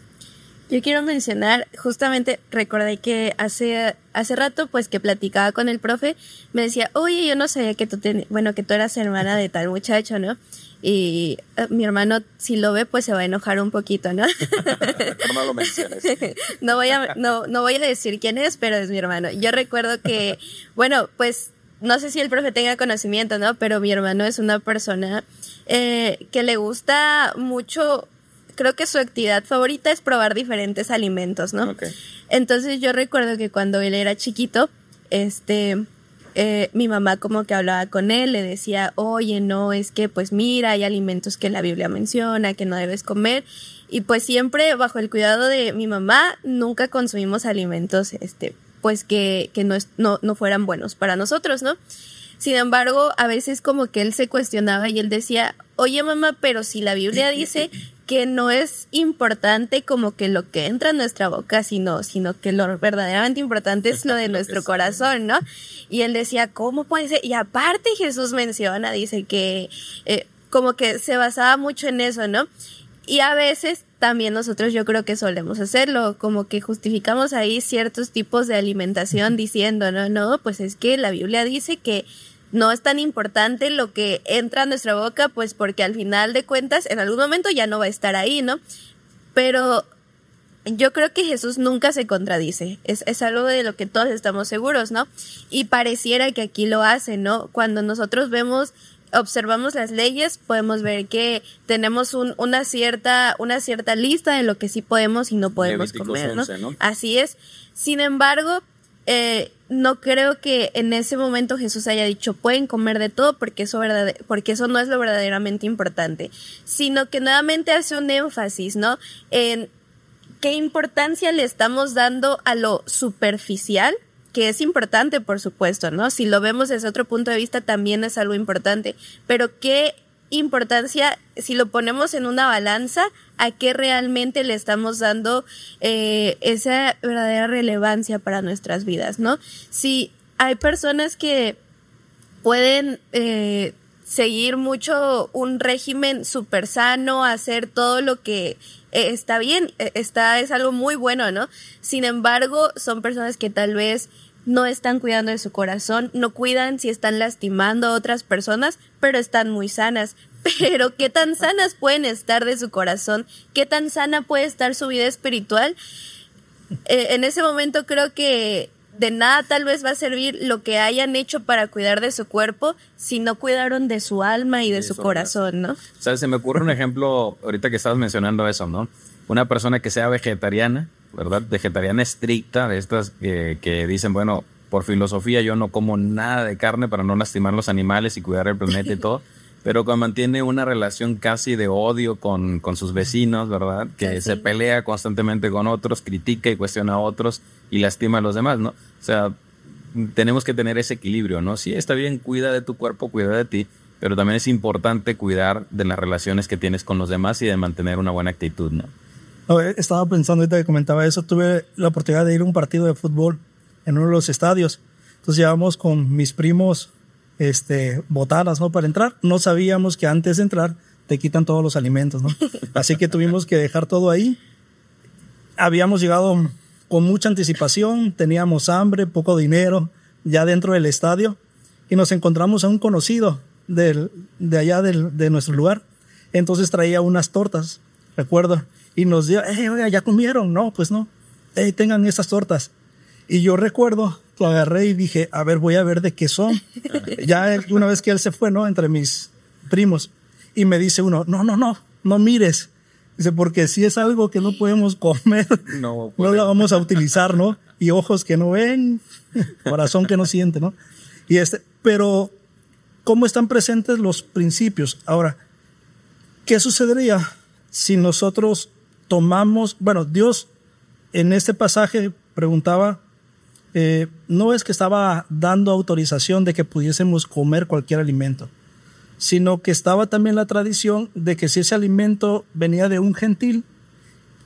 Yo quiero mencionar, justamente recordé que hace, hace rato, pues que platicaba con el profe, me decía, oye, yo no sabía que tú, ten bueno, que tú eras hermana de tal muchacho, ¿no? Y eh, mi hermano, si lo ve, pues se va a enojar un poquito, ¿no? [laughs] no lo [laughs] no, voy a, no, no voy a decir quién es, pero es mi hermano. Yo recuerdo que, bueno, pues no sé si el profe tenga conocimiento, ¿no? Pero mi hermano es una persona eh, que le gusta mucho creo que su actividad favorita es probar diferentes alimentos, ¿no? Entonces yo recuerdo que cuando él era chiquito, este, eh, mi mamá como que hablaba con él, le decía, oye, no, es que pues mira, hay alimentos que la Biblia menciona, que no debes comer. Y pues siempre bajo el cuidado de mi mamá, nunca consumimos alimentos, este, pues que, que no, no, no fueran buenos para nosotros, ¿no? Sin embargo, a veces como que él se cuestionaba y él decía, oye mamá, pero si la Biblia dice que no es importante como que lo que entra en nuestra boca, sino, sino que lo verdaderamente importante es lo de nuestro corazón, ¿no? Y él decía, ¿cómo puede ser? Y aparte Jesús menciona, dice que eh, como que se basaba mucho en eso, ¿no? Y a veces también nosotros yo creo que solemos hacerlo, como que justificamos ahí ciertos tipos de alimentación diciendo, no, no, pues es que la Biblia dice que no es tan importante lo que entra a nuestra boca, pues porque al final de cuentas en algún momento ya no va a estar ahí, ¿no? Pero yo creo que Jesús nunca se contradice, es, algo de lo que todos estamos seguros, ¿no? Y pareciera que aquí lo hace, ¿no? Cuando nosotros vemos observamos las leyes, podemos ver que tenemos una cierta una cierta lista de lo que sí podemos y no podemos comer, ¿no? Así es. Sin embargo, eh, no creo que en ese momento Jesús haya dicho pueden comer de todo porque eso, porque eso no es lo verdaderamente importante, sino que nuevamente hace un énfasis, ¿no? En qué importancia le estamos dando a lo superficial, que es importante, por supuesto, ¿no? Si lo vemos desde otro punto de vista, también es algo importante, pero qué importancia, si lo ponemos en una balanza, a qué realmente le estamos dando eh, esa verdadera relevancia para nuestras vidas, ¿no? Si hay personas que pueden eh, seguir mucho un régimen súper sano, hacer todo lo que eh, está bien, e, está, es algo muy bueno, ¿no? Sin embargo, son personas que tal vez no están cuidando de su corazón, no cuidan si están lastimando a otras personas, pero están muy sanas. [laughs] Pero qué tan sanas pueden estar de su corazón, qué tan sana puede estar su vida espiritual. Eh, en ese momento creo que de nada tal vez va a servir lo que hayan hecho para cuidar de su cuerpo si no cuidaron de su alma y de su corazón, ¿no? ¿Sabes? Se me ocurre un ejemplo ahorita que estabas mencionando eso, ¿no? Una persona que sea vegetariana ¿verdad? Vegetariana estricta, de estas que, dicen, bueno, por filosofía yo no como nada de carne para no lastimar los animales y cuidar el planeta y todo, [laughs] pero que mantiene una relación casi de odio con, sus vecinos, ¿verdad? Que se pelea constantemente con otros, critica y cuestiona a otros y lastima a los demás, ¿no? O sea, tenemos que tener ese equilibrio, ¿no? Sí, está bien, cuida de tu cuerpo, cuida de ti, pero también es importante cuidar de las relaciones que tienes con los demás y de mantener una buena actitud, ¿no? Eh, estaba pensando ahorita que comentaba eso, tuve la oportunidad de ir a un partido de fútbol en uno de los estadios. Entonces llevamos con mis primos este, botanas, ¿no? Para entrar. No sabíamos que antes de entrar te quitan todos los alimentos, [laughs] Así que tuvimos que dejar todo ahí. Habíamos llegado con mucha anticipación, teníamos hambre, poco dinero, ya dentro del estadio, y nos encontramos a un conocido del, de allá de nuestro lugar. Entonces traía unas tortas, recuerdo y nos dio, hey, oiga, ¿ya comieron? No, pues no. Hey, tengan esas tortas. Y yo recuerdo, lo agarré y dije, a ver, voy a ver de qué son. [laughs] ya una vez que él se fue, ¿no? Entre mis primos. Y me dice uno, no, no, no, no mires. Dice, porque si es algo que no podemos comer, no, no pues. la vamos a utilizar, ¿no? Y ojos que no ven, [laughs] corazón que no siente, ¿no? Y este, pero, ¿cómo están presentes los principios? Ahora, ¿qué sucedería si nosotros tomamos, bueno, Dios en este pasaje preguntaba, eh, no es que estaba dando autorización de que pudiésemos comer cualquier alimento, sino que estaba también la tradición de que si ese alimento venía de un gentil,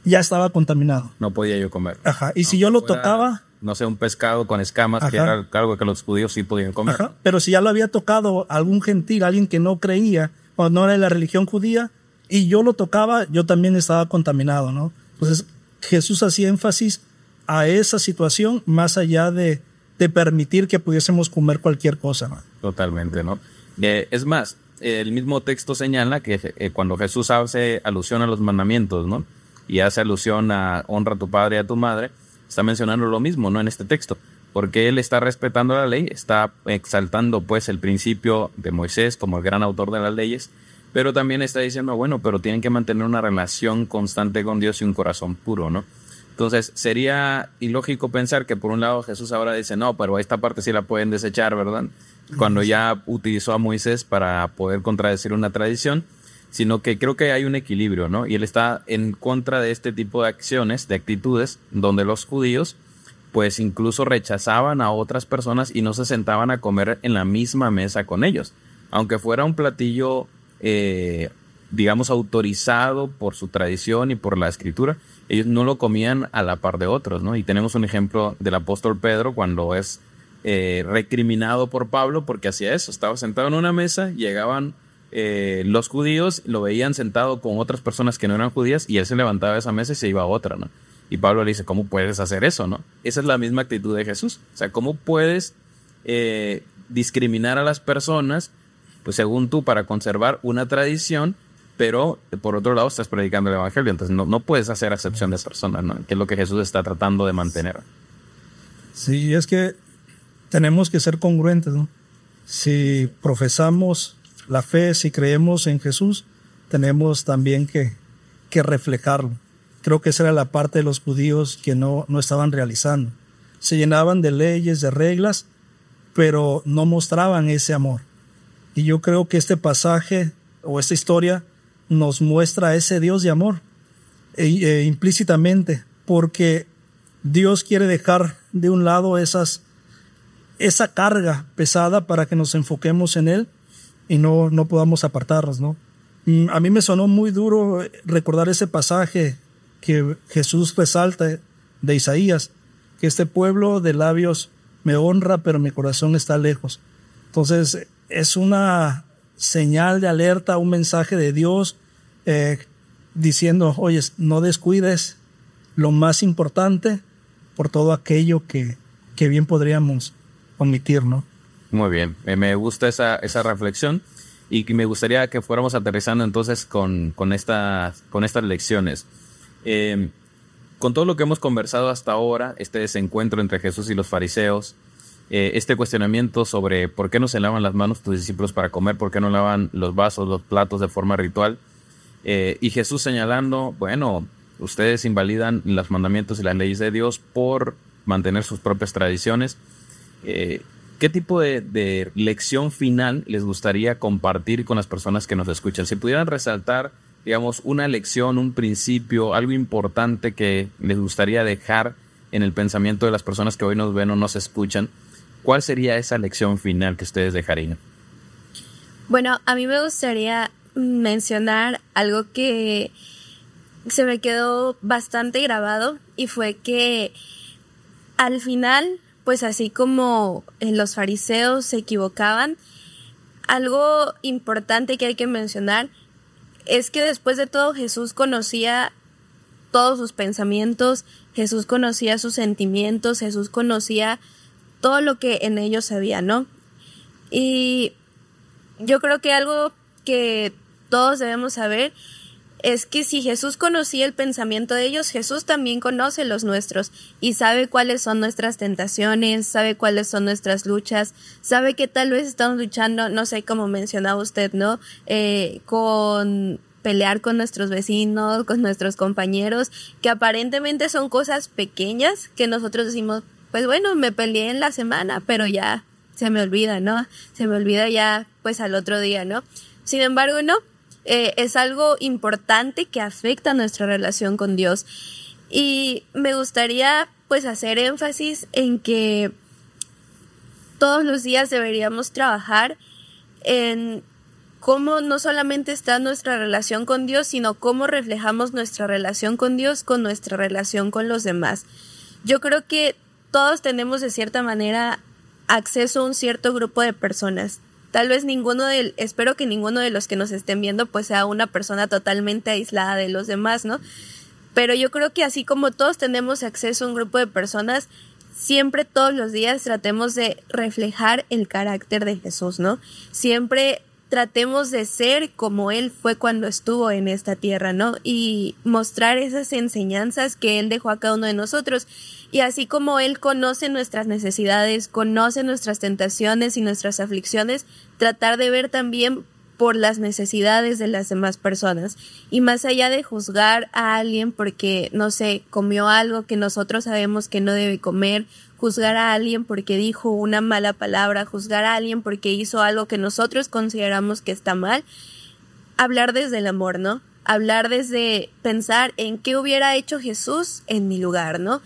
ya estaba contaminado. No podía yo comer. Ajá, y si yo lo tocaba... No sé, un pescado con escamas, que era algo que los judíos sí podían comer. pero si ya lo había tocado algún gentil, alguien que no creía o no era de la religión judía, y yo lo tocaba, yo también estaba contaminado, ¿no? Entonces Jesús hacía énfasis a esa situación más allá de, de permitir que pudiésemos comer cualquier cosa. ¿no? Totalmente, ¿no? Eh, es más, el mismo texto señala que eh, cuando Jesús hace alusión a los mandamientos, ¿no? Y hace alusión a honra a tu padre y a tu madre, está mencionando lo mismo, ¿no? En este texto, porque él está respetando la ley, está exaltando pues el principio de Moisés como el gran autor de las leyes, pero también está diciendo, bueno, pero tienen que mantener una relación constante con Dios y un corazón puro, ¿no? Entonces, sería ilógico pensar que por un lado Jesús ahora dice, no, pero esta parte sí la pueden desechar, ¿verdad? Cuando ya utilizó a Moisés para poder contradecir una tradición, sino que creo que hay un equilibrio, ¿no? Y él está en contra de este tipo de acciones, de actitudes, donde los judíos, pues incluso rechazaban a otras personas y no se sentaban a comer en la misma mesa con ellos, aunque fuera un platillo eh, digamos, autorizado por su tradición y por la escritura. Ellos no lo comían a la par de otros, ¿no? Y tenemos un ejemplo del apóstol Pedro cuando es eh, recriminado por Pablo porque hacía eso, estaba sentado en una mesa, llegaban eh, los judíos, lo veían sentado con otras personas que no eran judías y él se levantaba de esa mesa y se iba a otra, ¿no? Y Pablo le dice, ¿cómo puedes hacer eso, no? Esa es la misma actitud de Jesús. O sea, ¿cómo puedes discriminar a las personas pues según tú, para conservar una tradición, pero eh, por otro lado estás predicando el Evangelio, entonces no, no puedes hacer acepción de personas, ¿no? que es lo que Jesús está tratando de mantener. Sí, es que tenemos que ser congruentes, ¿no? Si profesamos la fe, si creemos en Jesús, tenemos también que, que reflejarlo. Creo que esa era la parte de los judíos que no, no estaban realizando. Se llenaban de leyes, de reglas, pero no mostraban ese amor. Y yo creo que este pasaje o esta historia nos muestra a ese Dios de amor e, e, implícitamente, porque Dios quiere dejar de un lado esas, esa carga pesada para que nos enfoquemos en Él y no, no podamos apartarnos, ¿no? Mm, a mí me sonó muy duro recordar ese pasaje que Jesús resalta de Isaías, que este pueblo de labios me honra, pero mi corazón está lejos. Entonces, es una señal de alerta, un mensaje de Dios eh, diciendo, oye, no descuides lo más importante por todo aquello que, bien podríamos omitir, ¿no? Muy bien, eh, me gusta esa, reflexión y me gustaría que fuéramos aterrizando entonces con, con, con estas lecciones. Eh, con todo lo que hemos conversado hasta ahora, este desencuentro entre Jesús y los fariseos, eh, este cuestionamiento sobre por qué no se lavan las manos tus discípulos para comer, por qué no lavan los vasos, los platos de forma ritual. Eh, y Jesús señalando, bueno, ustedes invalidan los mandamientos y las leyes de Dios por mantener sus propias tradiciones. Eh, ¿Qué tipo de, de, lección final les gustaría compartir con las personas que nos escuchan? Si pudieran resaltar, digamos, una lección, un principio, algo importante que les gustaría dejar en el pensamiento de las personas que hoy nos ven o nos escuchan, ¿cuál sería esa lección final que ustedes dejarían? Bueno, a mí me gustaría mencionar algo que se me quedó bastante grabado y fue que al final, pues así como eh, los fariseos se equivocaban, algo importante que hay que mencionar es que después de todo Jesús conocía todos sus pensamientos, Jesús conocía sus sentimientos, Jesús conocía todo lo que en ellos había, ¿no? Y yo creo que algo que todos debemos saber es que si Jesús conocía el pensamiento de ellos, Jesús también conoce los nuestros y sabe cuáles son nuestras tentaciones, sabe cuáles son nuestras luchas, sabe que tal vez estamos luchando, no sé, como mencionaba usted, ¿no? Eh, con pelear con nuestros vecinos, con nuestros compañeros, que aparentemente son cosas pequeñas que nosotros decimos, pues bueno, me peleé en la semana, pero ya se me olvida, ¿no? Se me olvida ya pues al otro día, ¿no? Sin embargo, no, eh, es algo importante que afecta nuestra relación con Dios. Y me gustaría pues hacer énfasis en que todos los días deberíamos trabajar en cómo no solamente está nuestra relación con Dios, sino cómo reflejamos nuestra relación con Dios con nuestra relación con los demás. Yo creo que todos tenemos de cierta manera acceso a un cierto grupo de personas. Tal vez ninguno del, espero que ninguno de los que nos estén viendo pues sea una persona totalmente aislada de los demás, ¿no? Pero yo creo que así como todos tenemos acceso a un grupo de personas, siempre todos los días tratemos de reflejar el carácter de Jesús, ¿no? Siempre tratemos de ser como Él fue cuando estuvo en esta tierra, ¿no? Y mostrar esas enseñanzas que Él dejó a cada uno de nosotros. Y así como Él conoce nuestras necesidades, conoce nuestras tentaciones y nuestras aflicciones, tratar de ver también por las necesidades de las demás personas. Y más allá de juzgar a alguien porque, no sé, comió algo que nosotros sabemos que no debe comer, juzgar a alguien porque dijo una mala palabra, juzgar a alguien porque hizo algo que nosotros consideramos que está mal, hablar desde el amor, ¿no? Hablar desde pensar en qué hubiera hecho Jesús en mi lugar, ¿no?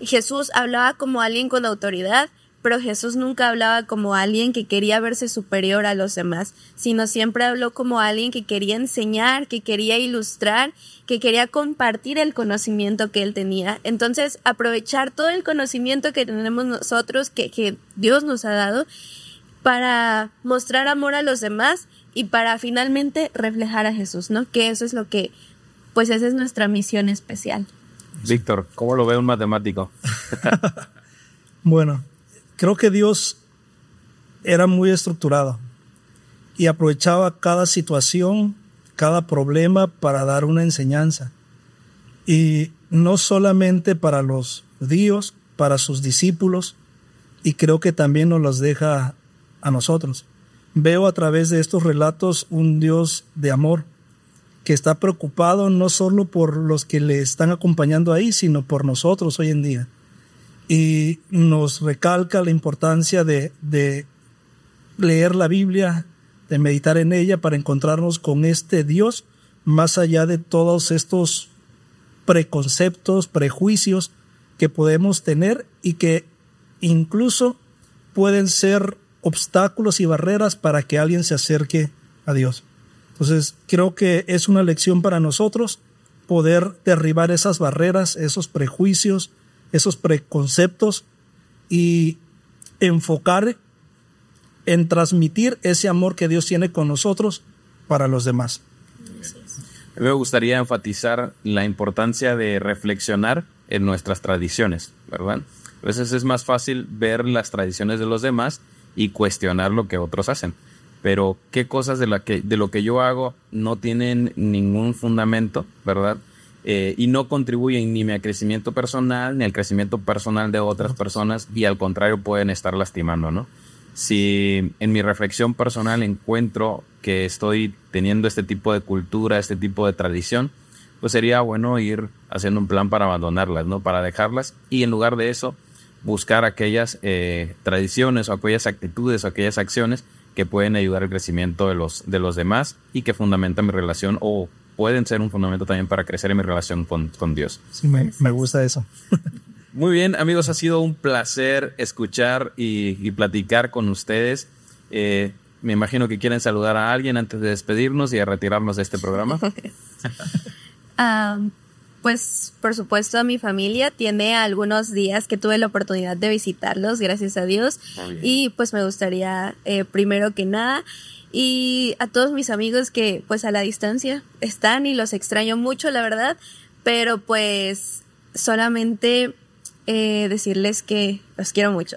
Jesús hablaba como alguien con autoridad, pero Jesús nunca hablaba como alguien que quería verse superior a los demás, sino siempre habló como alguien que quería enseñar, que quería ilustrar, que quería compartir el conocimiento que él tenía. Entonces, aprovechar todo el conocimiento que tenemos nosotros, que, que Dios nos ha dado, para mostrar amor a los demás y para finalmente reflejar a Jesús, ¿no? Que eso es lo que, pues esa es nuestra misión especial. Víctor, ¿cómo lo ve un matemático? [laughs] bueno, creo que Dios era muy estructurado y aprovechaba cada situación, cada problema para dar una enseñanza. Y no solamente para los Dios, para sus discípulos, y creo que también nos los deja a nosotros. Veo a través de estos relatos un Dios de amor, que está preocupado no solo por los que le están acompañando ahí, sino por nosotros hoy en día. Y nos recalca la importancia de, leer la Biblia, de meditar en ella para encontrarnos con este Dios, más allá de todos estos preconceptos, prejuicios que podemos tener y que incluso pueden ser obstáculos y barreras para que alguien se acerque a Dios. Entonces, creo que es una lección para nosotros poder derribar esas barreras, esos prejuicios, esos preconceptos y enfocar en transmitir ese amor que Dios tiene con nosotros para los demás. me gustaría enfatizar la importancia de reflexionar en nuestras tradiciones, ¿verdad? A veces es más fácil ver las tradiciones de los demás y cuestionar lo que otros hacen pero qué cosas de, lo que yo hago no tienen ningún fundamento, ¿verdad? Eh, y no contribuyen ni a crecimiento personal, ni al crecimiento personal de otras personas, y al contrario pueden estar lastimando, ¿no? Si en mi reflexión personal encuentro que estoy teniendo este tipo de cultura, este tipo de tradición, pues sería bueno ir haciendo un plan para abandonarlas, ¿no? Para dejarlas y en lugar de eso buscar aquellas eh, tradiciones o aquellas actitudes o aquellas acciones que pueden ayudar al crecimiento de los, de los demás y que fundamentan mi relación o pueden ser un fundamento también para crecer en mi relación con, Dios. Sí, me, gusta eso. [laughs] Muy bien, amigos, ha sido un placer escuchar y, platicar con ustedes. Eh, me imagino que quieren saludar a alguien antes de despedirnos y retirarnos de este programa. [laughs] Um, pues por supuesto a mi familia tiene algunos días que tuve la oportunidad de visitarlos, gracias a Dios. y pues me gustaría, eh, primero que nada, y a todos mis amigos que pues a la distancia están y los extraño mucho, la verdad, pero pues solamente eh, decirles que los quiero mucho.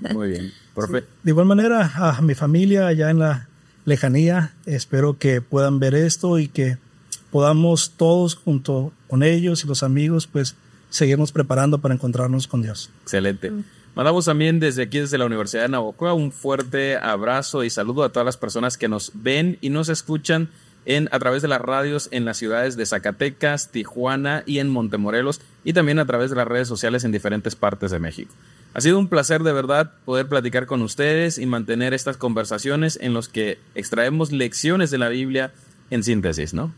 [laughs] Muy bien, profe. De igual manera, a mi familia allá en la lejanía, espero que puedan ver esto y que podamos todos junto con ellos y los amigos, pues seguimos preparando para encontrarnos con Dios. Excelente. Mm. Mandamos también desde aquí, desde la Universidad de Navocoa, un fuerte abrazo y saludo a todas las personas que nos ven y nos escuchan en, a través de las radios en las ciudades de Zacatecas, Tijuana y en Montemorelos y también a través de las redes sociales en diferentes partes de México. Ha sido un placer de verdad poder platicar con ustedes y mantener estas conversaciones en las que extraemos lecciones de la Biblia en síntesis, ¿no?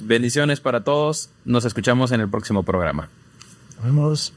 Bendiciones para todos. Nos escuchamos en el próximo programa. vemos.